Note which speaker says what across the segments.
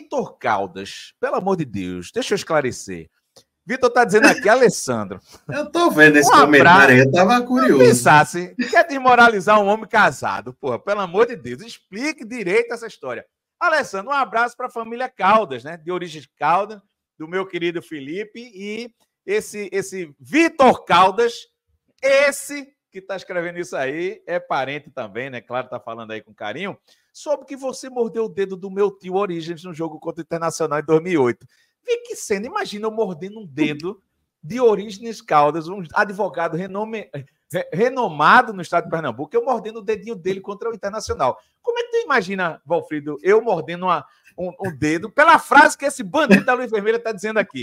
Speaker 1: Vitor Caldas, pelo amor de Deus, deixa eu esclarecer. Vitor tá dizendo aqui, Alessandro. Eu tô vendo esse um comentário, eu tava curioso. Pensasse, quer desmoralizar um homem casado, porra, pelo amor de Deus, explique direito essa história. Alessandro, um abraço para a família Caldas, né? De origem de Caldas, do meu querido Felipe e esse esse Vitor Caldas, esse que tá escrevendo isso aí é parente também, né? Claro, tá falando aí com carinho soube que você mordeu o dedo do meu tio Origens no jogo contra o Internacional em 2008. Vi que cena, imagina eu mordendo um dedo de Origens Caldas, um advogado renome... renomado no estado de Pernambuco, eu mordendo o dedinho dele contra o Internacional. Como é que tu imagina, Valfrido, eu mordendo uma, um, um, dedo pela frase que esse bandido da Luz Vermelha está dizendo aqui?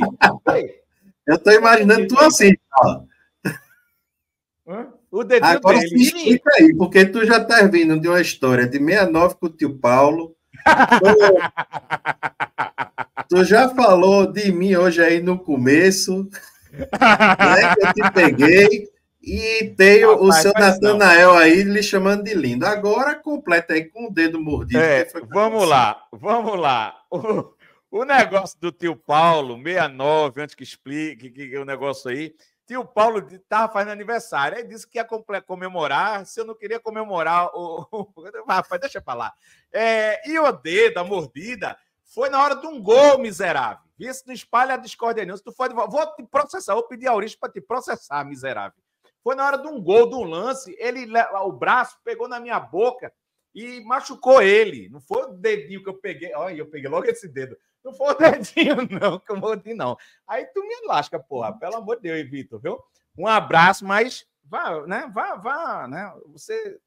Speaker 1: eu estou imaginando tu assim, ó. Hã? O Agora dele. se explica
Speaker 2: aí, porque tu já tá vindo de uma história de 69 com o tio Paulo. Tu, já falou de mim hoje aí no começo. Né, que eu te peguei. E tem Rapaz, o seu Natanael aí lhe chamando de lindo. Agora
Speaker 1: completa aí com o dedo mordido. É, vamos lá, vamos lá. O, o, negócio do tio Paulo, 69, antes que explique que, que, o negócio aí. Tio Paulo estava fazendo aniversário. Aí disse que ia comemorar. Se eu não queria comemorar, o... rapaz, deixa para lá. É, e o dedo, a mordida, foi na hora de um gol, miserável. Isso não espalha a discórdia nenhuma. Se tu for, vou te processar, vou pedir a Aurício para te processar, miserável. Foi na hora de um gol, de um lance, ele, o braço pegou na minha boca e machucou ele. Não foi o dedinho que eu peguei. Olha, eu peguei logo esse dedo. Não foi o dedinho, não, que eu mordi, não. Aí tu me lasca, porra. Pelo amor de Deus, Vitor, viu? Um abraço, mas vá, né? Vá, vá, né? Você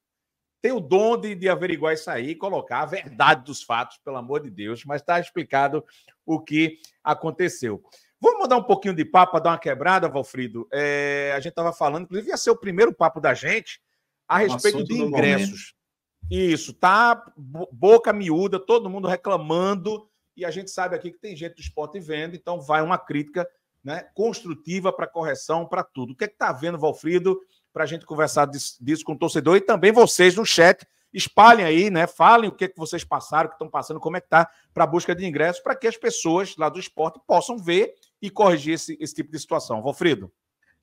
Speaker 1: tem o dom de, de averiguar isso aí, colocar a verdade dos fatos, pelo amor de Deus, mas está explicado o que aconteceu. Vamos mudar um pouquinho de papo para dar uma quebrada, Valfrido. É, a gente estava falando, inclusive ia ser o primeiro papo da gente a respeito de ingressos. Isso, tá boca miúda, todo mundo reclamando e a gente sabe aqui que tem gente do esporte vendo, então vai uma crítica né, construtiva para correção, para tudo. O que é está vendo, Valfrido, para a gente conversar disso, disso, com o torcedor e também vocês no chat. Espalhem aí, né? Falem o que, é que vocês passaram, o que estão passando, como é que está para a busca de ingressos, para que as pessoas lá do esporte possam ver e corrigir esse, esse tipo de situação. Valfrido.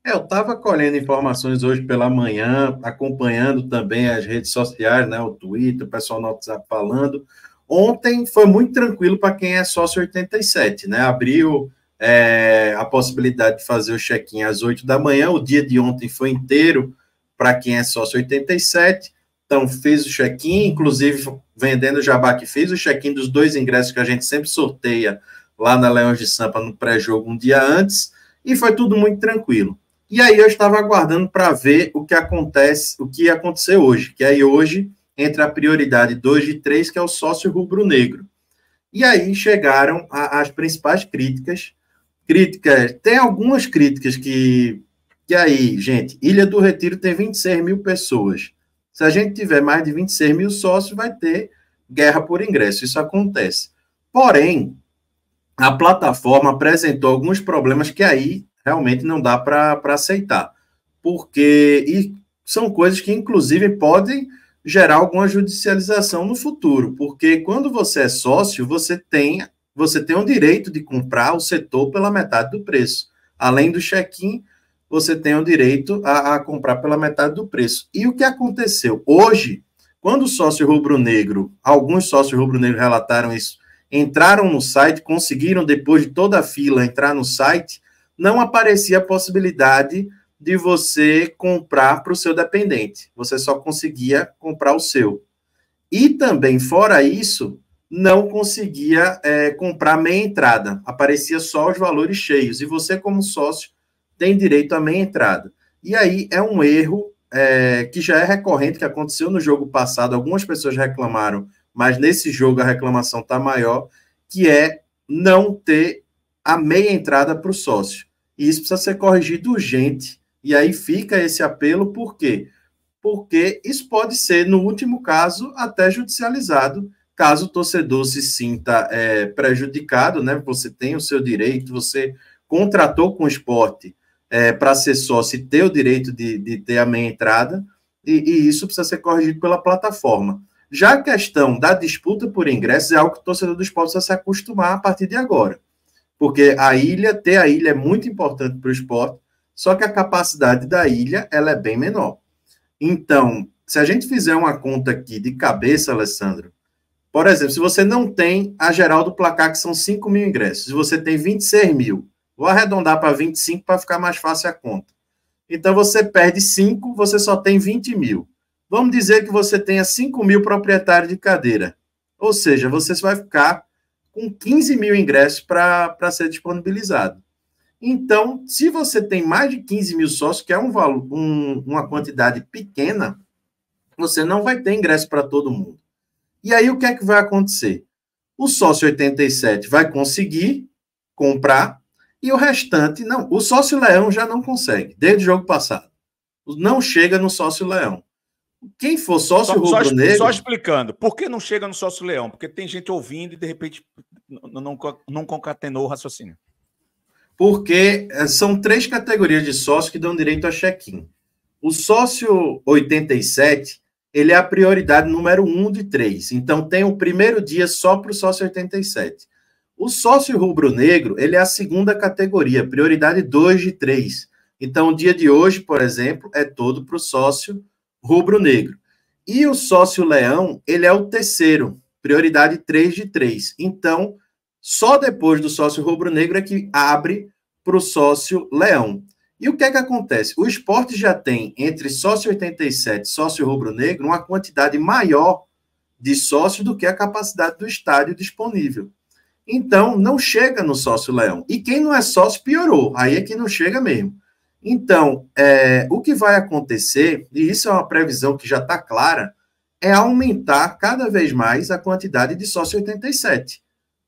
Speaker 2: É, eu estava colhendo informações hoje pela manhã, acompanhando também as redes sociais, né, o Twitter, o pessoal no WhatsApp falando. Ontem foi muito tranquilo para quem é sócio 87, né? Abriu é, a possibilidade de fazer o check-in às 8 da manhã. O dia de ontem foi inteiro para quem é sócio 87. Então, fez o check-in, inclusive vendendo o jabá que fez o check-in dos dois ingressos que a gente sempre sorteia lá na Leões de Sampa no pré-jogo um dia antes. E foi tudo muito tranquilo. E aí eu estava aguardando para ver o que acontece, o que ia acontecer hoje, que aí hoje entre a prioridade 2 e 3, que é o sócio rubro-negro. E aí chegaram as principais críticas. Críticas, tem algumas críticas que. Que aí, gente, Ilha do Retiro tem 26 mil pessoas. Se a gente tiver mais de 26 mil sócios, vai ter guerra por ingresso. Isso acontece. Porém, a plataforma apresentou alguns problemas que aí realmente não dá para aceitar. Porque. E são coisas que, inclusive, podem gerar alguma judicialização no futuro, porque quando você é sócio, você tem você tem o direito de comprar o setor pela metade do preço. Além do check-in, você tem o direito a, a, comprar pela metade do preço. E o que aconteceu? Hoje, quando o sócio rubro-negro, alguns sócios rubro-negro relataram isso, entraram no site, conseguiram, depois de toda a fila, entrar no site, não aparecia a possibilidade de você comprar para o seu dependente. Você só conseguia comprar o seu. E também, fora isso, não conseguia é, comprar meia entrada. Aparecia só os valores cheios. E você, como sócio, tem direito à meia entrada. E aí é um erro é, que já é recorrente, que aconteceu no jogo passado. Algumas pessoas reclamaram, mas nesse jogo a reclamação está maior, que é não ter a meia entrada para o sócio. E isso precisa ser corrigido urgente e aí fica esse apelo, por quê? Porque isso pode ser, no último caso, até judicializado, caso o torcedor se sinta é, prejudicado, né? Você tem o seu direito, você contratou com o esporte é, para ser sócio e ter o direito de, de ter a meia entrada, e, e isso precisa ser corrigido pela plataforma. Já a questão da disputa por ingressos é algo que o torcedor do esporte precisa se acostumar a partir de agora. Porque a ilha, ter a ilha é muito importante para o esporte, só que a capacidade da ilha ela é bem menor. Então, se a gente fizer uma conta aqui de cabeça, Alessandro, por exemplo, se você não tem a geral do placar, que são 5 mil ingressos, se você tem 26 mil, vou arredondar para 25 para ficar mais fácil a conta. Então, você perde 5, você só tem 20 mil. Vamos dizer que você tenha 5 mil proprietários de cadeira. Ou seja, você vai ficar com 15 mil ingressos para ser disponibilizado. Então, se você tem mais de 15 mil sócios, que é um valor, um, uma quantidade pequena, você não vai ter ingresso para todo mundo. E aí o que é que vai acontecer? O sócio 87 vai conseguir comprar e o restante não. O sócio leão já não consegue, desde o jogo passado. Não chega no sócio leão.
Speaker 1: Quem for sócio rubro-negro. Só explicando, por que não chega no sócio leão? Porque tem gente ouvindo e de repente não, não, não concatenou o raciocínio
Speaker 2: porque eh, são três categorias de sócios que dão direito a check-in. O sócio 87, ele é a prioridade número um de três. Então, tem o primeiro dia só para o sócio 87. O sócio rubro-negro, ele é a segunda categoria, prioridade 2 de 3. Então, o dia de hoje, por exemplo, é todo para o sócio rubro-negro. E o sócio leão, ele é o terceiro, prioridade 3 de 3. Então, só depois do sócio rubro-negro é que abre para o sócio leão. E o que é que acontece? O esporte já tem entre sócio 87 e sócio rubro-negro uma quantidade maior de sócios do que a capacidade do estádio disponível. Então, não chega no sócio leão. E quem não é sócio, piorou. Aí é que não chega mesmo. Então, é, o que vai acontecer, e isso é uma previsão que já está clara, é aumentar cada vez mais a quantidade de sócio 87.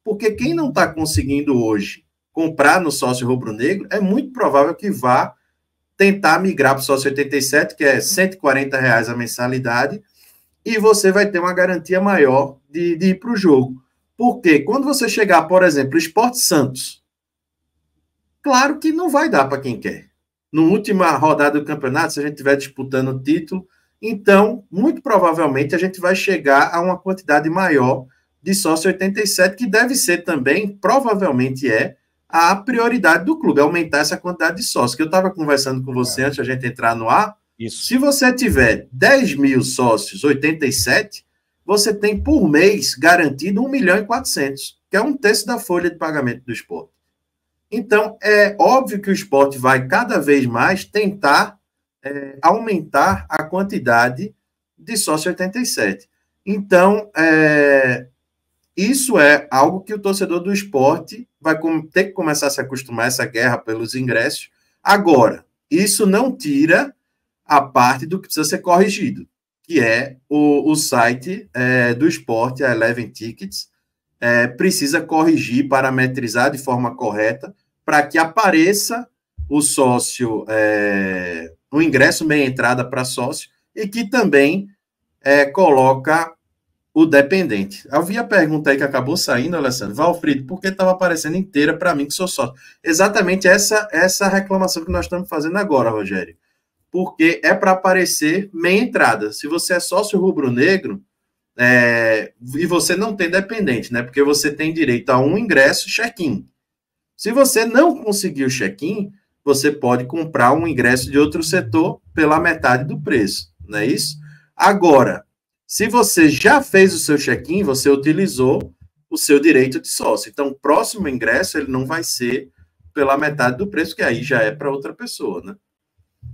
Speaker 2: Porque quem não está conseguindo hoje comprar no sócio rubro-negro, é muito provável que vá tentar migrar para o sócio 87, que é 140 reais a mensalidade, e você vai ter uma garantia maior de, de ir para o jogo. Porque quando você chegar, por exemplo, Esporte Santos, claro que não vai dar para quem quer. No última rodada do campeonato, se a gente estiver disputando o título, então, muito provavelmente, a gente vai chegar a uma quantidade maior de sócio 87, que deve ser também, provavelmente é, a prioridade do clube, aumentar essa quantidade de sócios. Que eu estava conversando com você é. antes da gente entrar no ar. Isso. Se você tiver 10 mil sócios 87, você tem por mês garantido 1 milhão e 400, que é um terço da folha de pagamento do esporte. Então, é óbvio que o esporte vai cada vez mais tentar é, aumentar a quantidade de sócio 87. Então, é, isso é algo que o torcedor do esporte vai ter que começar a se acostumar a essa guerra pelos ingressos. Agora, isso não tira a parte do que precisa ser corrigido, que é o, o site é, do esporte, a Eleven Tickets, é, precisa corrigir, parametrizar de forma correta, para que apareça o sócio, é, o ingresso meia entrada para sócio, e que também é, coloca o dependente. Havia pergunta aí que acabou saindo, Alessandro. Valfrido, por que estava aparecendo inteira para mim que sou sócio? Exatamente essa essa reclamação que nós estamos fazendo agora, Rogério. Porque é para aparecer meia entrada. Se você é sócio rubro-negro é, e você não tem dependente, né? Porque você tem direito a um ingresso check-in. Se você não conseguir o check-in, você pode comprar um ingresso de outro setor pela metade do preço, não é isso? Agora, se você já fez o seu check-in, você utilizou o seu direito de sócio. Então, o próximo ingresso ele não vai ser pela metade do preço, que aí já é para
Speaker 1: outra pessoa, né?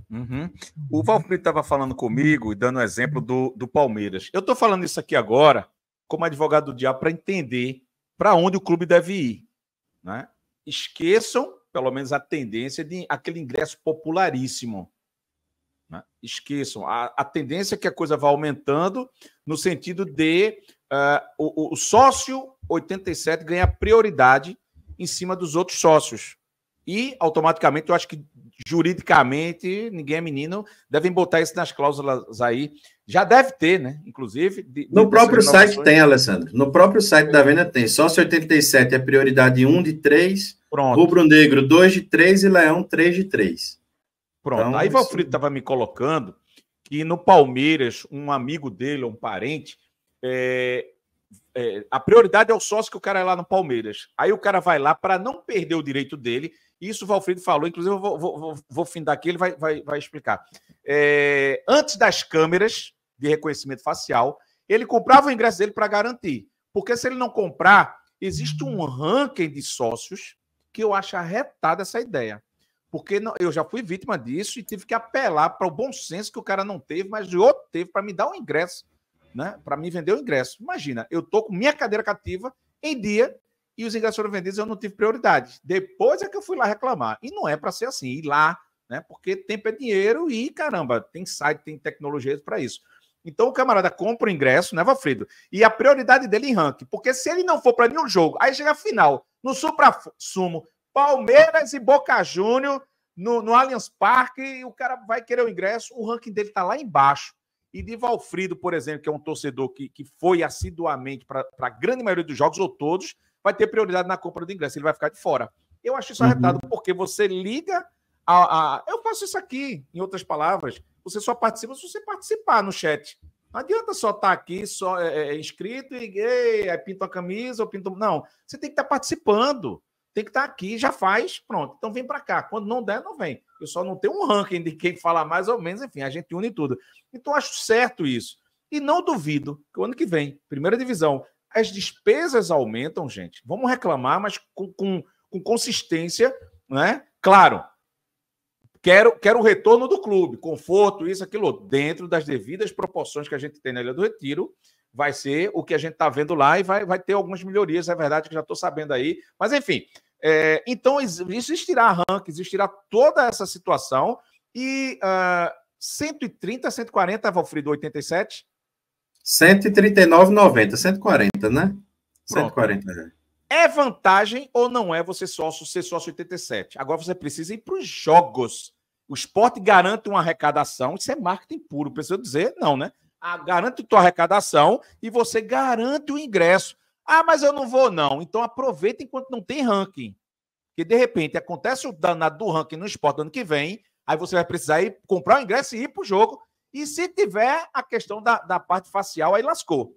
Speaker 1: Uhum. O Valfrito estava falando comigo e dando o um exemplo do, do Palmeiras. Eu estou falando isso aqui agora como advogado do diabo para entender para onde o clube deve ir. Né? Esqueçam, pelo menos, a tendência de aquele ingresso popularíssimo. Né? Esqueçam, a, a, tendência é que a coisa vá aumentando no sentido de uh, o, o sócio 87 ganhar prioridade em cima dos outros sócios. E automaticamente, eu acho que juridicamente, ninguém é menino, devem botar isso nas cláusulas aí. Já deve ter, né? Inclusive. De, no próprio site tem,
Speaker 2: Alessandro. No próprio site da venda tem. Sócio 87 é prioridade 1 de 3, rubro-negro 2 de 3 e leão 3 de 3.
Speaker 1: Pronto. Então, Aí o Valfrido estava me colocando que no Palmeiras, um amigo dele, um parente, é, é, a prioridade é o sócio que o cara é lá no Palmeiras. Aí o cara vai lá para não perder o direito dele. Isso o Valfrido falou, inclusive eu vou, vou, vou, vou findar aqui, ele vai, vai, vai explicar. É, antes das câmeras de reconhecimento facial, ele comprava o ingresso dele para garantir. Porque se ele não comprar, existe um ranking de sócios que eu acho arretada essa ideia. Porque eu já fui vítima disso e tive que apelar para o bom senso que o cara não teve, mas o outro teve para me dar um ingresso, né? Para me vender o um ingresso. Imagina, eu tô com minha cadeira cativa em dia e os ingressos foram vendidos, eu não tive prioridade. Depois é que eu fui lá reclamar. E não é para ser assim, ir lá, né? Porque tempo é dinheiro e caramba, tem site, tem tecnologia para isso. Então o camarada compra o ingresso, né, Valfrido? E a prioridade dele em ranking, porque se ele não for para nenhum jogo, aí chega a final, no supra sumo, Palmeiras e Boca Júnior no, no Allianz Parque e o cara vai querer o ingresso, o ranking dele está lá embaixo. E de Valfrido, por exemplo, que é um torcedor que, que foi assiduamente para a grande maioria dos jogos, ou todos, vai ter prioridade na compra do ingresso, ele vai ficar de fora. Eu acho isso uhum. arretado, porque você liga a, a, Eu faço isso aqui, em outras palavras, você só participa se você participar no chat. Não adianta só estar tá aqui, só é, é inscrito e ei, aí pinta a camisa ou pinta. Não, você tem que estar tá participando tem que estar tá aqui, já faz, pronto. Então vem para cá. Quando não der, não vem. Eu só não tenho um ranking de quem falar mais ou menos, enfim, a gente une tudo. Então acho certo isso. E não duvido que o ano que vem, primeira divisão, as despesas aumentam, gente. Vamos reclamar, mas com, com, com consistência, né? Claro, quero, quero o retorno do clube, conforto, isso, aquilo, dentro das devidas proporções que a gente tem na Ilha do Retiro, vai ser o que a gente está vendo lá e vai, vai ter algumas melhorias, é verdade que já estou sabendo aí, mas enfim, é, então, existirá ranking, existirá toda essa situação. E uh, 130, 140, Valfrido, 87?
Speaker 2: 139,90, 140, né? Pronto. 140.
Speaker 1: É. é vantagem ou não é você sócio ser sócio 87? Agora você precisa ir para os jogos. O esporte garante uma arrecadação, isso é marketing puro, precisa dizer, não, né? Ah, garante tua arrecadação e você garante o ingresso. Ah, mas eu não vou, não. Então aproveita enquanto não tem ranking. Que de repente acontece o danado do ranking no esporte do ano que vem, aí você vai precisar ir comprar o ingresso e ir para o jogo. E se tiver a questão da, da parte facial, aí lascou.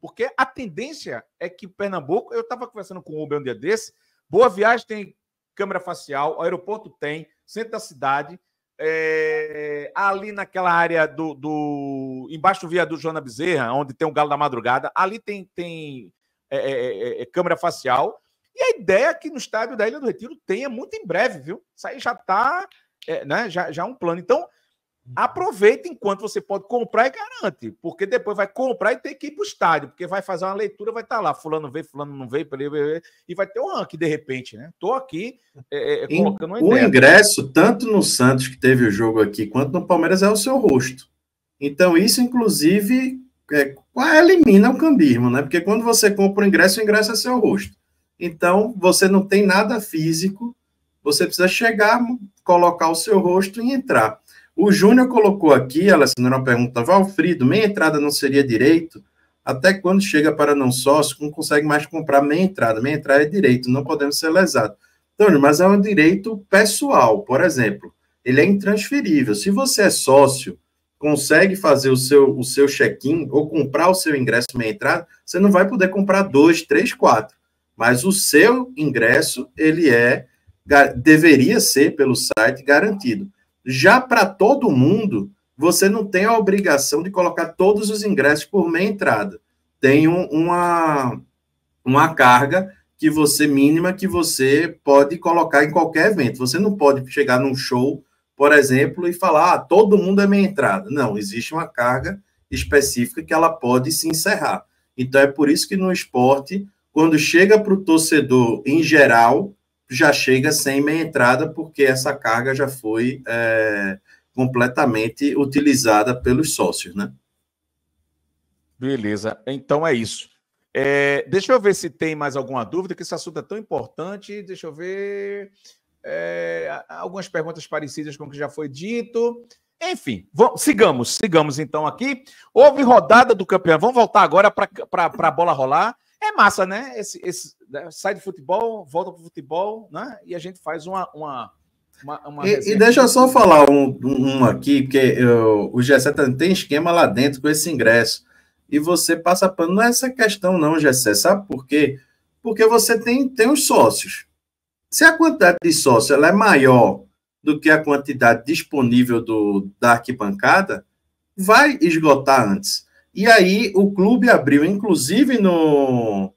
Speaker 1: Porque a tendência é que Pernambuco, eu estava conversando com o Uber um dia desse, Boa Viagem tem câmera facial, aeroporto tem, centro da cidade, é, ali naquela área do, do embaixo do viaduto Joana Bezerra, onde tem o Galo da Madrugada, ali tem, tem é é, é, é, é, câmera facial. E a ideia que no estádio da Ilha do Retiro tenha muito em breve, viu? Isso aí já está, né? Já, já um plano. Então, aproveita enquanto você pode comprar e garante, porque depois vai comprar e tem que ir para o estádio, porque vai fazer uma leitura, vai estar tá lá, fulano veio, fulano não veio, e vai ter um ranking de repente, né? Estou aqui é, colocando uma O ingresso, tanto
Speaker 2: no Santos, que teve o jogo aqui, quanto no Palmeiras, é o seu rosto. Então, isso, inclusive, é, elimina o cambismo, né? Porque quando você compra o ingresso, o ingresso é seu rosto. Então, você não tem nada físico, você precisa chegar, colocar o seu rosto e entrar. O Júnior colocou aqui, Alessandro, uma pergunta, Valfrido, meia entrada não seria direito? Até quando chega para não sócio, não consegue mais comprar meia entrada. Meia entrada é direito, não podemos ser lesados. Então, mas é um direito pessoal, por exemplo. Ele é intransferível. Se você é sócio, consegue fazer o seu, o seu check-in ou comprar o seu ingresso meia entrada, você não vai poder comprar dois, três, quatro. Mas o seu ingresso, ele é, deveria ser pelo site garantido. Já para todo mundo, você não tem a obrigação de colocar todos os ingressos por meia entrada. Tem um, uma, uma carga que você mínima que você pode colocar em qualquer evento. Você não pode chegar num show por exemplo, e falar ah, todo mundo é minha entrada. Não, existe uma carga específica que ela pode se encerrar. Então é por isso que no esporte, quando chega para o torcedor em geral, já chega sem meia entrada, porque essa carga já foi é, completamente utilizada pelos sócios, né?
Speaker 1: Beleza, então é isso. É, deixa eu ver se tem mais alguma dúvida, que esse assunto é tão importante. Deixa eu ver é, algumas perguntas parecidas com o que já foi dito. Enfim, vamos, sigamos, sigamos então aqui. Houve rodada do campeão. Vamos voltar agora para a bola rolar. É massa, né? Esse, esse, né? sai do futebol, volta para o futebol, né? E a gente faz uma. uma, uma, uma e, e, deixa eu
Speaker 2: só falar um, um aqui, porque eu, o G7 tem esquema lá dentro com esse ingresso. E você passa pano. Não é essa questão, não, G7. Sabe por quê? Porque você tem, tem os sócios. Se a quantidade de sócio ela é maior do que a quantidade disponível do, da arquibancada, vai esgotar antes. E aí o clube abriu, inclusive no,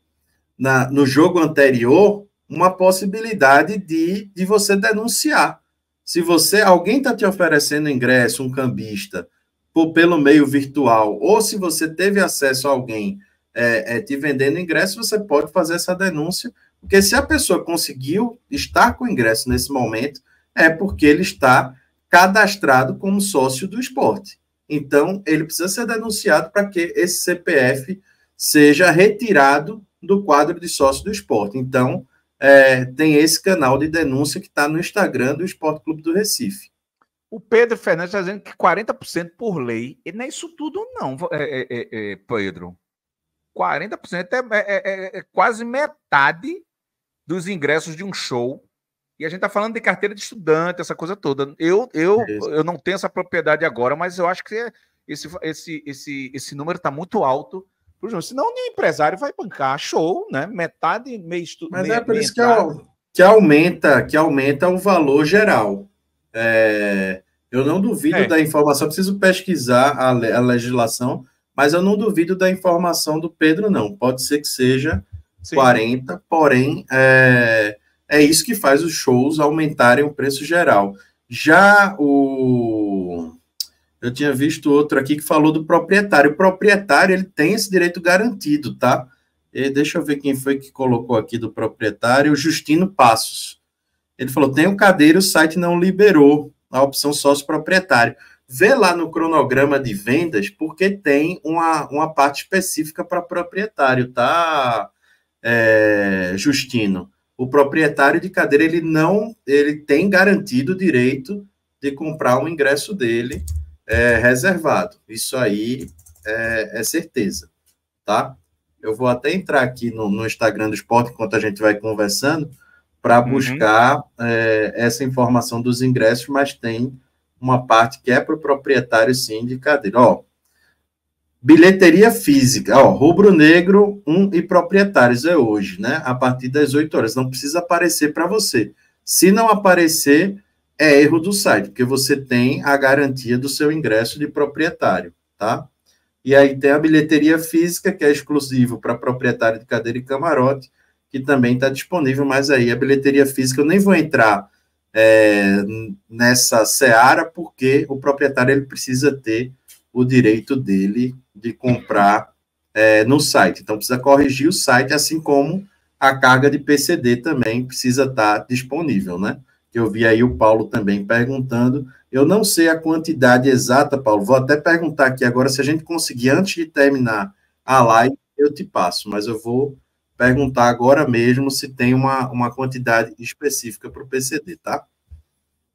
Speaker 2: na, no jogo anterior, uma possibilidade de, de você denunciar. Se você alguém está te oferecendo ingresso, um cambista, por, pelo meio virtual, ou se você teve acesso a alguém é, é, te vendendo ingresso, você pode fazer essa denúncia porque se a pessoa conseguiu estar com ingresso nesse momento, é porque ele está cadastrado como sócio do esporte. Então, ele precisa ser denunciado para que esse CPF seja retirado do quadro de sócio do esporte. Então, é, tem esse canal de denúncia que está no Instagram do Esporte Clube do Recife.
Speaker 1: O Pedro Fernandes está dizendo que 40% por lei, e não é isso tudo, não, é é, é, é, Pedro. 40% é, é, é, é quase metade dos ingressos de um show. E a gente está falando de carteira de estudante, essa coisa toda. Eu, eu, eu não tenho essa propriedade agora, mas eu acho que esse, esse, esse, esse número está muito alto. Senão nenhum empresário vai bancar show, né? Metade, meio estudante Mas meia, é por
Speaker 2: isso que, é que, aumenta, que aumenta o valor geral. É, eu não duvido é. da informação, preciso pesquisar a, a legislação, mas eu não duvido da informação do Pedro, não. Pode ser que seja Sim. 40, porém é, é isso que faz os shows aumentarem o preço geral. Já o eu tinha visto outro aqui que falou do proprietário. O proprietário ele tem esse direito garantido, tá? E deixa eu ver quem foi que colocou aqui do proprietário, o Justino Passos. Ele falou: tem um cadeira, o site não liberou a opção sócio proprietário. Vê lá no cronograma de vendas, porque tem uma, uma parte específica para proprietário, tá, é, Justino, o proprietário de cadeira ele não ele tem garantido o direito de comprar o ingresso dele é, reservado. Isso aí é, é, certeza, tá? Eu vou até entrar aqui no, no Instagram do esporte enquanto a gente vai conversando para uhum. buscar uhum. é, essa informação dos ingressos, mas tem uma parte que é para o proprietário sim de cadeira. Ó, Bilheteria física, ó, rubro-negro 1 um, e proprietários é hoje, né? A partir das 8 horas. Não precisa aparecer para você. Se não aparecer, é erro do site, porque você tem a garantia do seu ingresso de proprietário, tá? E aí tem a bilheteria física, que é exclusivo para proprietário de cadeira e camarote, que também está disponível, mas aí a bilheteria física eu nem vou entrar é, nessa seara, porque o proprietário ele precisa ter o direito dele de comprar é, no site. Então, precisa corrigir o site, assim como a carga de PCD também precisa estar tá disponível, né? Eu vi aí o Paulo também perguntando. Eu não sei a quantidade exata, Paulo. Vou até perguntar aqui agora se a gente conseguir, antes de terminar a live, eu te passo, mas eu vou perguntar agora mesmo
Speaker 1: se tem uma, uma quantidade específica para o PCD, tá?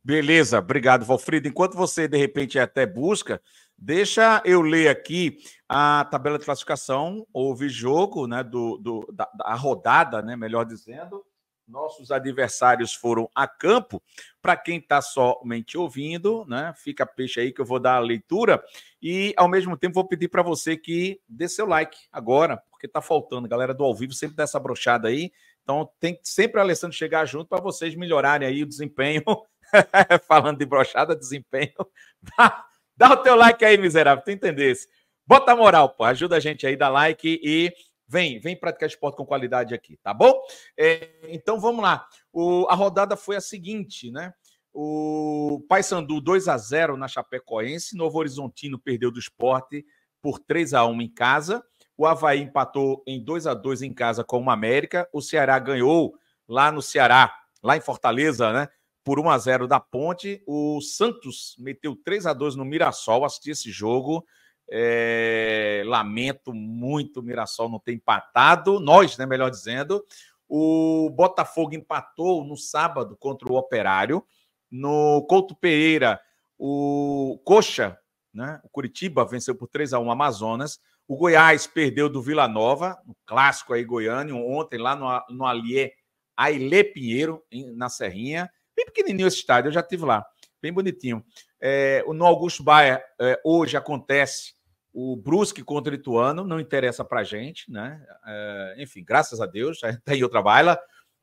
Speaker 1: Beleza, obrigado, Valfrido. Enquanto você, de repente, até busca, Deixa eu ler aqui a tabela de classificação. Houve jogo né, do, do da, da, rodada, né, melhor dizendo. Nossos adversários foram a campo. Para quem está somente ouvindo, né, fica peixe aí que eu vou dar a leitura. E, ao mesmo tempo, vou pedir para você que dê seu like agora, porque está faltando. Galera do ao vivo sempre dá essa brochada aí. Então, tem que sempre o Alessandro chegar junto para vocês melhorarem aí o desempenho. Falando de brochada, desempenho. Dá o teu like aí, miserável, tu entendesse. Bota a moral, pô, ajuda a gente aí, dá like e vem, vem praticar esporte com qualidade aqui, tá bom? É, então vamos lá. O, a rodada foi a seguinte, né? O Paysandu 2 a 0 na Chapecoense, Novo Horizontino perdeu do esporte por 3 a 1 em casa. O Havaí empatou em 2 a 2 em casa com o América. O Ceará ganhou lá no Ceará, lá em Fortaleza, né? por 1 a 0 da Ponte. O Santos meteu 3 a 2 no Mirassol. Assisti esse jogo. É... Lamento muito o Mirassol não ter empatado. Nós, né, melhor dizendo. O Botafogo empatou no sábado contra o Operário. No Couto Pereira, o Coxa, né, o Curitiba venceu por 3 a 1 o Amazonas. O Goiás perdeu do Vila Nova, no clássico aí goiano, ontem lá no, no Alier Aile Pinheiro, na Serrinha. Bem pequenininho esse estádio, eu já estive lá. Bem bonitinho. É, no Augusto Baia, é, hoje acontece o Brusque contra o Ituano, não interessa pra gente, né? É, enfim, graças a Deus, tá em outra baila.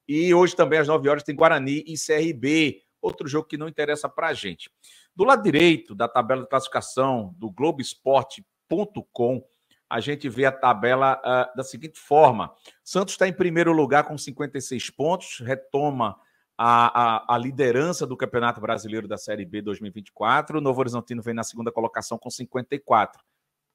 Speaker 1: E hoje também às 9 horas tem Guarani e CRB, outro jogo que não interessa pra gente. Do lado direito da tabela de classificação do Globoesporte.com, a gente vê a tabela uh, da seguinte forma: Santos está em primeiro lugar com 56 pontos, retoma a, a, a, liderança do Campeonato Brasileiro da Série B 2024. O Novo Horizontino vem na segunda colocação com 54.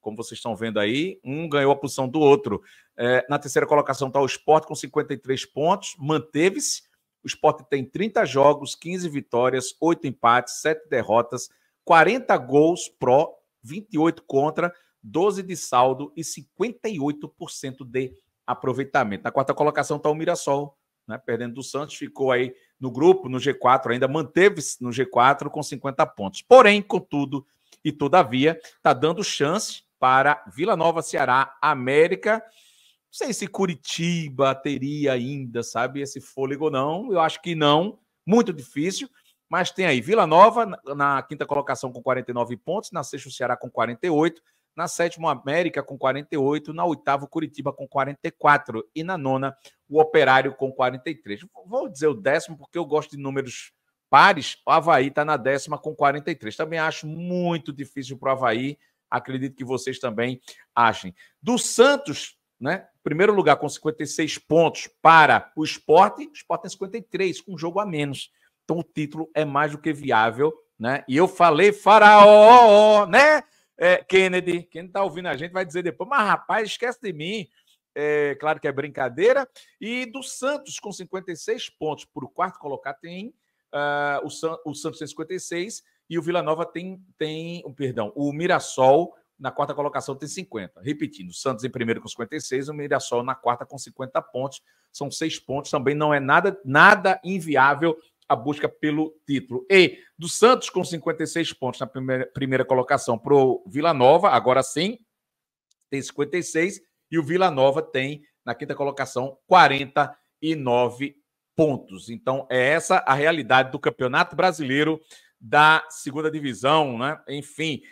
Speaker 1: Como vocês estão vendo aí, um ganhou a posição do outro. É, na terceira colocação está o Sport com 53 pontos, manteve-se. O Sport tem 30 jogos, 15 vitórias, 8 empates, 7 derrotas, 40 gols pró, 28 contra, 12 de saldo e 58% de aproveitamento. Na quarta colocação está o Mirassol, né, perdendo do Santos, ficou aí no grupo, no G4 ainda, manteve-se no G4 com 50 pontos. Porém, contudo e todavia, está dando chance para Vila Nova, Ceará, América. Não sei se Curitiba teria ainda, sabe, esse fôlego ou não. Eu acho que não, muito difícil. Mas tem aí Vila Nova na quinta colocação com 49 pontos, na sexta o Ceará com 48, na sétima, América com 48. Na oitava, Curitiba com 44. E na nona, o Operário com 43. Vou dizer o décimo porque eu gosto de números pares. O Havaí está na décima com 43. Também acho muito difícil para o Havaí. Acredito que vocês também achem. Do Santos, né? Primeiro lugar com 56 pontos para o esporte. O esporte tem 53, com um jogo a menos. Então o título é mais do que viável, né? E eu falei, faraó, né? É, Kennedy, quem está ouvindo a gente vai dizer depois, mas rapaz, esquece de mim. É, claro que é brincadeira. E do Santos, com 56 pontos para o quarto colocado, tem uh, o, San, o Santos com 56 e o Vila Nova tem, tem um, perdão, o Mirassol na quarta colocação tem 50. Repetindo, o Santos em primeiro com 56, o Mirassol na quarta com 50 pontos. São seis pontos, também não é nada, nada inviável a busca pelo título. E do Santos com 56 pontos na primeira, primeira colocação para o Vila Nova, agora sim, tem 56, e o Vila Nova tem, na quinta colocação, 49 pontos. Então, é essa a realidade do Campeonato Brasileiro da segunda divisão, né? Enfim,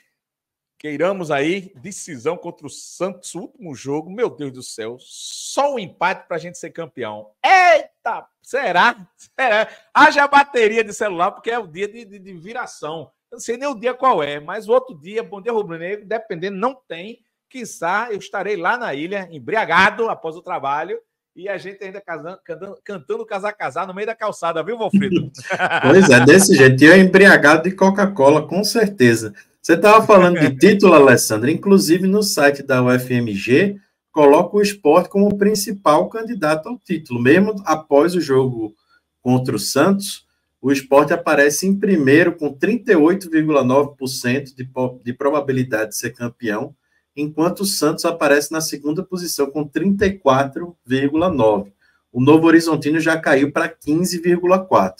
Speaker 1: queiramos aí decisão contra o Santos, último jogo. Meu Deus do céu, só um empate para a gente ser campeão. É Eita, tá, será? Será? Haja bateria de celular, porque é o dia de, de, de viração. Eu não sei nem o dia qual é, mas o outro dia, Bom Dia Rubro Negro, dependendo, não tem. Quiçá eu estarei lá na ilha, embriagado após o trabalho, e a gente ainda casando, cantando, cantando casar casar no meio da calçada, viu, Valfrido? pois é, desse jeito. E eu embriagado
Speaker 2: de Coca-Cola, com certeza. Você estava falando de título, Alessandra, inclusive no site da UFMG, coloca o esporte como o principal candidato ao título. Mesmo após o jogo contra o Santos, o esporte aparece em primeiro com 38,9% de, de probabilidade de ser campeão, enquanto o Santos aparece na segunda posição com 34,9%. O Novo Horizontino já caiu para 15,4%.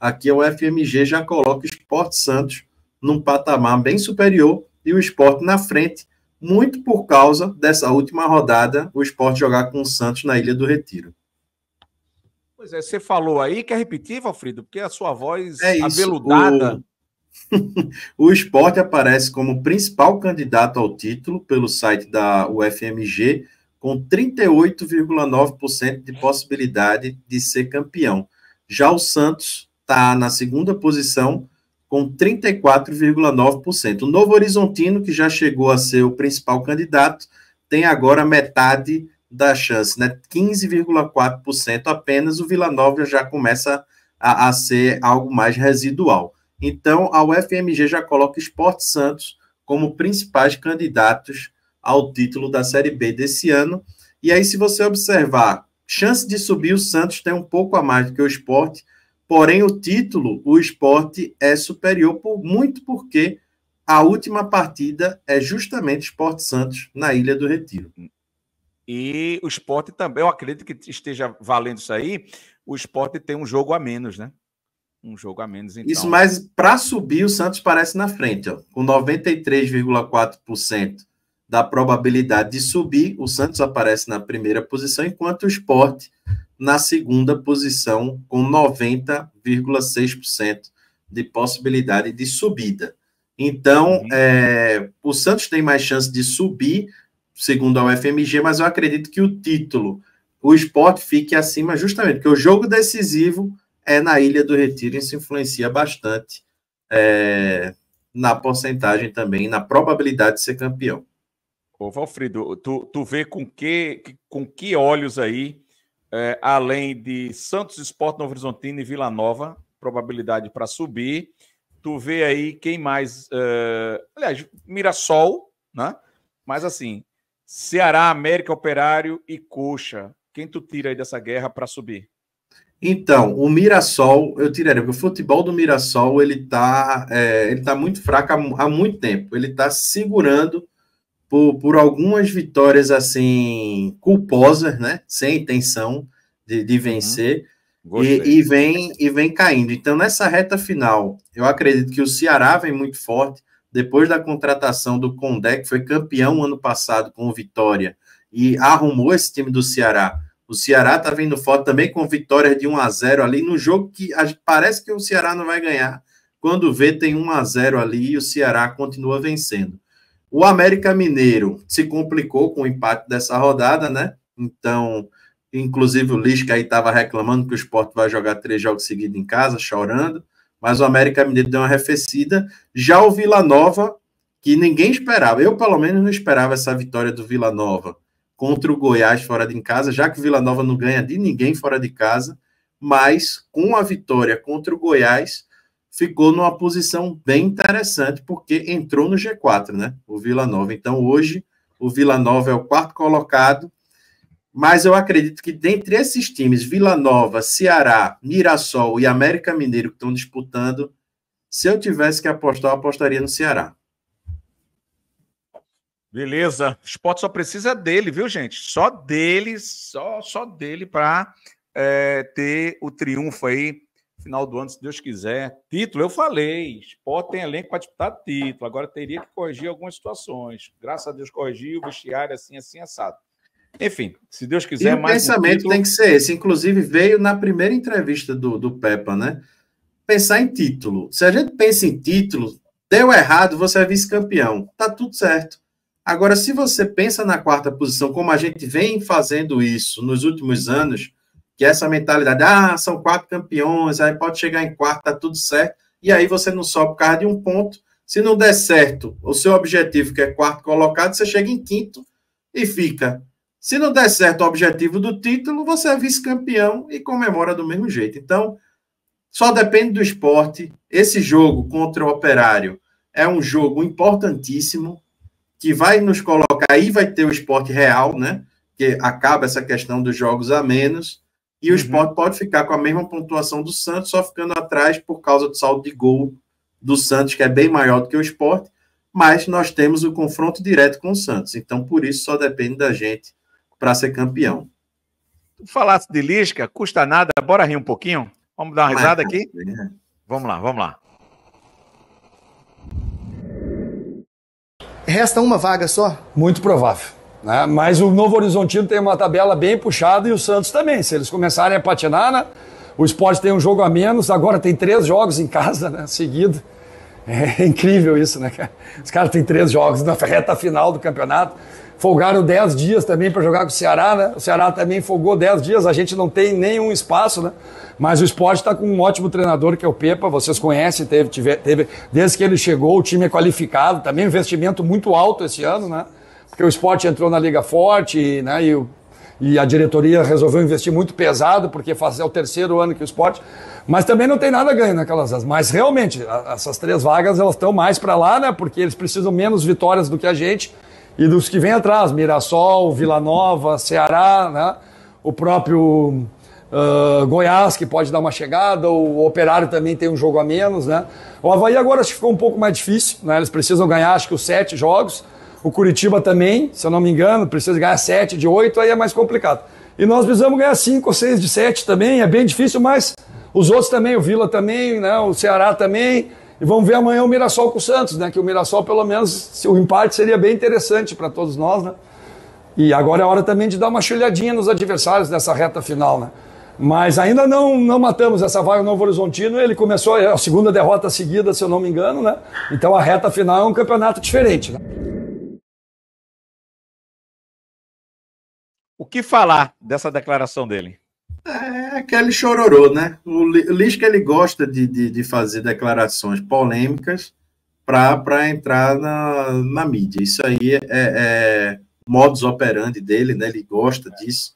Speaker 2: Aqui o FMG já coloca o Esporte Santos num patamar bem superior e o esporte na frente muito por causa dessa última rodada, o esporte jogar com o Santos na Ilha do Retiro.
Speaker 1: Pois é, você falou aí, quer repetir, Valfrido? Porque a sua voz é isso, aveludada.
Speaker 2: O... o esporte aparece como principal candidato ao título pelo site da UFMG, com 38,9% de possibilidade de ser campeão. Já o Santos está na segunda posição com 34,9%. O Novo Horizontino, que já chegou a ser o principal candidato, tem agora metade da chance, né? 15,4% apenas. O Vila Nova já começa a, a, ser algo mais residual. Então, a UFMG já coloca Esporte Santos como principais candidatos ao título da Série B desse ano. E aí, se você observar, chance de subir, o Santos tem um pouco a mais do que o esporte, Porém, o título, o esporte, é superior por muito porque a última partida é justamente Esporte Santos na Ilha do
Speaker 1: Retiro. E o esporte também, eu acredito que esteja valendo isso aí. O esporte tem um jogo a menos, né? Um jogo a menos. Então. Isso, mas para subir, o
Speaker 2: Santos parece na frente, ó. Com 93,4% da probabilidade de subir, o Santos aparece na primeira posição, enquanto o esporte na segunda posição, com 90,6% de possibilidade de subida. Então, uhum. é, o Santos tem mais chance de subir, segundo a UFMG, mas eu acredito que o título, o esporte, fique acima justamente, porque o jogo decisivo é na Ilha do Retiro e isso influencia bastante é, na porcentagem também, na probabilidade de ser campeão.
Speaker 1: Ô, Valfrido, tu, tu vê com que, com que olhos aí é, além de Santos Esporte Novo Horizontino e Vila Nova, probabilidade para subir. Tu vê aí quem mais. Uh, aliás, Mirassol, né? Mas assim, Ceará, América Operário e Coxa. Quem tu tira aí dessa guerra para subir?
Speaker 2: Então, o Mirassol, eu tiraria, o futebol do Mirassol ele tá, é, ele tá muito fraco há, há muito tempo. Ele está segurando por, por algumas vitórias assim culposas, né? Sem intenção de, de uhum. vencer. Uhum. E, e, vem, e vem caindo. Então, nessa reta final, eu acredito que o Ceará vem muito forte. Depois da contratação do Condé, que foi campeão ano passado com o Vitória, e arrumou esse time do Ceará. O Ceará tá vindo forte também com vitórias de 1 a 0 ali no jogo que parece que o Ceará não vai ganhar. Quando vê, tem 1 a 0 ali e o Ceará continua vencendo. O América Mineiro se complicou com o empate dessa rodada, né? Então, inclusive o Lisca aí estava reclamando que o esporte vai jogar três jogos seguidos em casa, chorando. Mas o América Mineiro deu uma arrefecida. Já o Vila Nova, que ninguém esperava, eu pelo menos não esperava essa vitória do Vila Nova contra o Goiás fora de casa, já que o Vila Nova não ganha de ninguém fora de casa, mas com a vitória contra o Goiás, ficou numa posição bem interessante, porque entrou no G4, né? O Vila Nova. Então, hoje, o Vila Nova é o quarto colocado, mas eu acredito que dentre esses times, Vila Nova, Ceará, Mirassol e América Mineiro que estão disputando, se eu tivesse que apostar, eu apostaria no Ceará.
Speaker 1: Beleza. O esporte só precisa dele, viu, gente? Só dele, só, só dele para é, eh, ter o triunfo aí final do ano, se Deus quiser. Título, eu falei, Sport tem elenco para disputar título. Agora teria que corrigir algumas situações. Graças a Deus corrigiu, vestiário assim, assim, assado. Enfim, se Deus quiser, e o mais. O pensamento um título... tem que ser esse.
Speaker 2: Inclusive, veio na primeira entrevista do, do Peppa, né? Pensar em título. Se a gente pensa em título, deu errado, você é vice-campeão. Tá tudo certo. Agora, se você pensa na quarta posição, como a gente vem fazendo isso nos últimos anos que é essa mentalidade, ah, são quatro campeões, aí pode chegar em quarto, tá tudo certo, e aí você não sobe por causa de um ponto. Se não der certo o seu objetivo, que é quarto colocado, você chega em quinto e fica. Se não der certo o objetivo do título, você é vice-campeão e comemora do mesmo jeito. Então, só depende do esporte. Esse jogo contra o Operário é um jogo importantíssimo que vai nos colocar aí vai ter o esporte real, né? Que acaba essa questão dos jogos a menos e o uhum. Sport pode ficar com a mesma pontuação do Santos, só ficando atrás por causa do saldo de gol do Santos, que é bem maior do que o Sport. Mas nós temos o confronto direto com o Santos. Então, por isso, só depende da gente para ser campeão.
Speaker 1: Tu falasse de Lisca, custa nada, bora rir um pouquinho? Vamos dar uma risada aqui? É, né? Vamos lá, vamos lá.
Speaker 3: Resta uma vaga só? Muito provável. Né? Mas o Novo Horizontino tem uma tabela bem puxada e o Santos também. Se eles começarem a patinar, né? o esporte tem um jogo a menos, agora tem três jogos em casa né? seguido. É incrível isso, né, Os caras têm três jogos na reta final do campeonato. Folgaram dez dias também para jogar com o Ceará, né? O Ceará também folgou dez dias, a gente não tem nenhum espaço, né? Mas o esporte está com um ótimo treinador, que é o Pepa, vocês conhecem, teve, teve, teve, desde que ele chegou, o time é qualificado, também um investimento muito alto esse ano, né? porque o esporte entrou na liga forte, né? E, e a diretoria resolveu investir muito pesado, porque faz, é o terceiro ano que o esporte. Mas também não tem nada a ganho naquelas. Mas realmente, a, essas três vagas elas estão mais para lá, né? Porque eles precisam menos vitórias do que a gente e dos que vêm atrás Mirassol, Vila Nova, Ceará, né? O próprio. Uh, Goiás, que pode dar uma chegada, o Operário também tem um jogo a menos, né? O Havaí agora ficou um pouco mais difícil, né? Eles precisam ganhar, acho que os sete jogos. O Curitiba também, se eu não me engano, precisa ganhar 7 de 8, aí é mais complicado. E nós precisamos ganhar 5 ou 6 de 7 também, é bem difícil, mas os outros também, o Vila também, né, o Ceará também. E vamos ver amanhã o Mirassol com o Santos, né? Que o Mirassol, pelo menos, o empate seria bem interessante para todos nós, né? E agora é hora também de dar uma chulhadinha nos adversários nessa reta final, né? Mas ainda não, não matamos essa vaga no Novo Horizontino. Ele começou é a segunda derrota seguida, se eu não me engano, né? Então a reta final é um campeonato diferente, né?
Speaker 1: O que falar dessa declaração dele?
Speaker 3: É aquele chororô, né?
Speaker 2: O Lisca ele gosta de, de, de fazer declarações polêmicas para entrar na, na mídia. Isso aí é, é, é modus operandi dele, né? Ele gosta disso.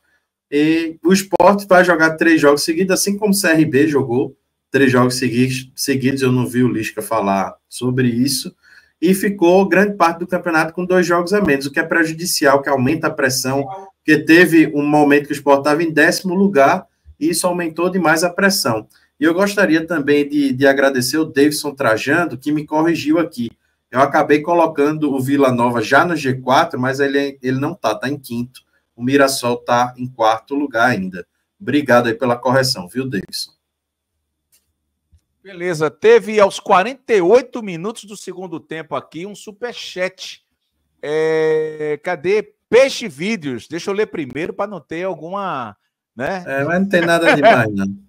Speaker 2: E o esporte vai jogar três jogos seguidos, assim como o CRB jogou três jogos seguidos. seguidos eu não vi o Lisca falar sobre isso. E ficou grande parte do campeonato com dois jogos a menos, o que é prejudicial, que aumenta a pressão porque teve um momento que o Sport estava em décimo lugar e isso aumentou demais a pressão. E eu gostaria também de, de agradecer o Davidson Trajando, que me corrigiu aqui. Eu acabei colocando o Vila Nova já no G4, mas ele, é, ele não está, está em quinto. O Mirassol está em quarto lugar ainda. Obrigado aí pela correção, viu, Davidson?
Speaker 1: Beleza, teve aos 48 minutos do segundo tempo aqui um superchat. É, cadê? Peixe Vídeos. Deixa eu ler primeiro para não ter alguma. Né? É, mas não tem nada demais, não.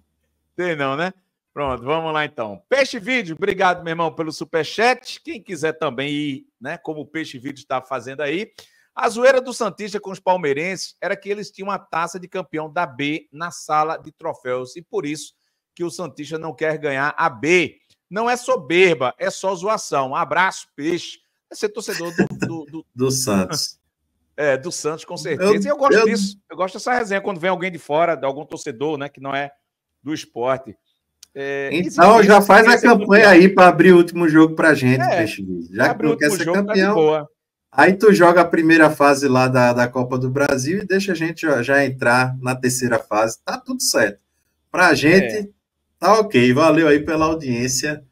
Speaker 1: tem não, né? Pronto, vamos lá então. Peixe Vídeos, obrigado, meu irmão, pelo superchat. Quem quiser também ir, né? Como o Peixe Vídeos está fazendo aí. A zoeira do Santista com os palmeirenses era que eles tinham a taça de campeão da B na sala de troféus. E por isso que o Santista não quer ganhar a B. Não é soberba, é só zoação. Um abraço, peixe. É ser torcedor do, do, do... do Santos. É, do Santos, com certeza. Eu, e eu gosto eu... disso. Eu gosto dessa resenha quando vem alguém de fora, de algum torcedor, né, que não é do esporte. É, então é já faz a campanha aí para abrir o
Speaker 2: último jogo para gente, é, já que não quer ser tá campeão. Tá aí tu joga a primeira fase lá da, da Copa do Brasil e deixa a gente já entrar na terceira fase. Tá tudo certo. Para a é. gente, é. tá ok. Valeu aí pela audiência.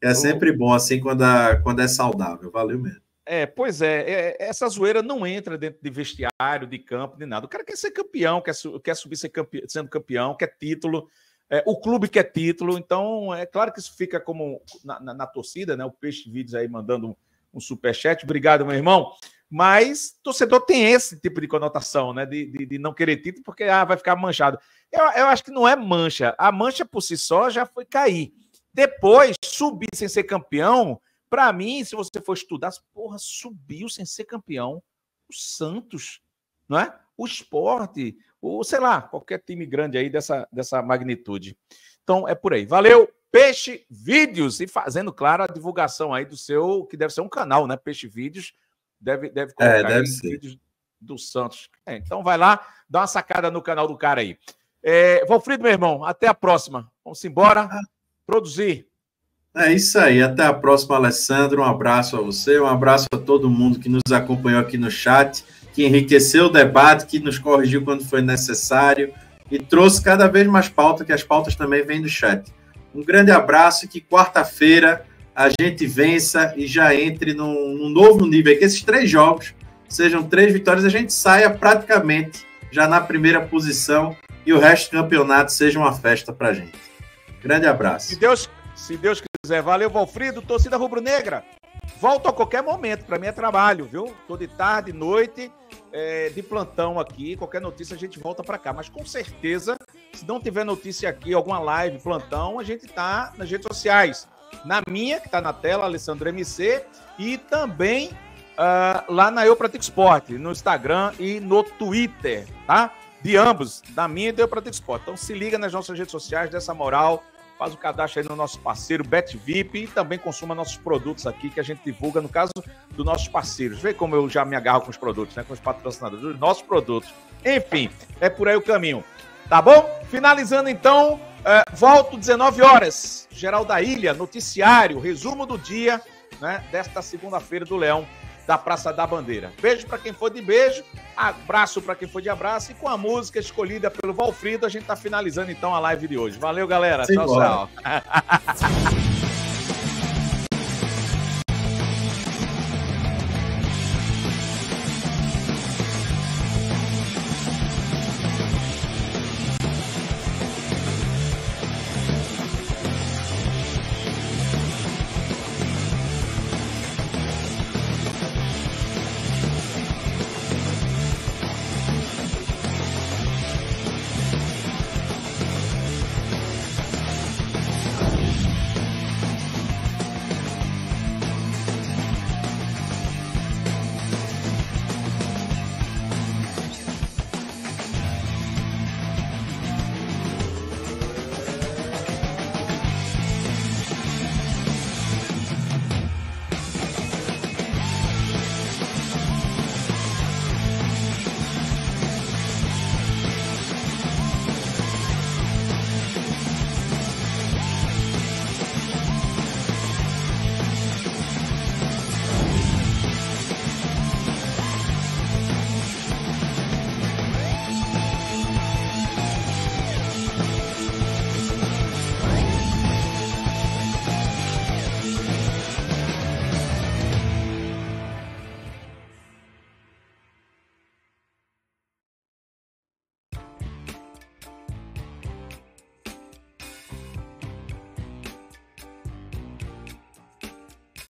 Speaker 2: É sempre bom assim quando, a, quando é saudável. Valeu mesmo.
Speaker 1: É, pois é, é, essa zoeira não entra dentro de vestiário, de campo, de nada. O cara quer ser campeão, quer, quer subir ser campe sendo campeão, quer título, é, o clube quer título, então é claro que isso fica como na, na, na torcida, né? O Peixe Vídeos aí mandando um, um superchat. Obrigado, meu irmão. Mas torcedor tem esse tipo de conotação, né? De, de, de não querer título, porque ah, vai ficar manchado. Eu, eu acho que não é mancha. A mancha por si só já foi cair. Depois, subir sem ser campeão para mim, se você for estudar, porra, subiu sem ser campeão. O Santos, não é? O esporte, o sei lá, qualquer time grande aí dessa, dessa magnitude. Então é por aí. Valeu, Peixe Vídeos. E fazendo, claro, a divulgação aí do seu, que deve ser um canal, né? Peixe Vídeos. Deve, deve é, colocar é, deve ser. vídeos do Santos. É, então vai lá, dá uma sacada no canal do cara aí. É, Valfrido, meu irmão, até a próxima. Vamos embora. Ah. Produzir.
Speaker 2: É isso aí. Até a próxima, Alessandro. Um abraço a você, um abraço a todo mundo que nos acompanhou aqui no chat, que enriqueceu o debate, que nos corrigiu quando foi necessário e trouxe cada vez mais pauta, que as pautas também vêm do chat. Um grande abraço e que quarta-feira a gente vença e já entre num, num novo nível. Que esses três jogos sejam três vitórias, a gente saia praticamente já na primeira posição e o resto do campeonato seja uma festa para gente. Grande abraço. Que
Speaker 1: Deus, se Deus quiser. Valeu, Valfrido. Torcida rubro-negra. Volto a qualquer momento. Para mim é trabalho, viu? Tô de tarde, noite, é, de plantão aqui. Qualquer notícia a gente volta para cá. Mas com certeza, se não tiver notícia aqui, alguma live, plantão, a gente tá nas redes sociais. Na minha, que tá na tela, Alessandro MC. E também Uh, lá na Eu Pratico Esporte, no Instagram e no Twitter, tá? De ambos, da minha e da Eu Pratico Esporte. Então se liga nas nossas redes sociais, dessa moral, Faz o cadastro aí no nosso parceiro BetVip e também consuma nossos produtos aqui que a gente divulga, no caso, dos nossos parceiros. Vê como eu já me agarro com os produtos, né? Com os patrocinadores, os nossos produtos. Enfim, é por aí o caminho. Tá bom? Finalizando então, é, volto 19 horas. Geral da Ilha, noticiário, resumo do dia né, desta segunda-feira do Leão da Praça da Bandeira. Beijo para quem for de beijo, abraço para quem for de abraço e com a música escolhida pelo Valfrido, a gente está finalizando então a live de hoje. Valeu, galera. Sim, tchau, bora. tchau.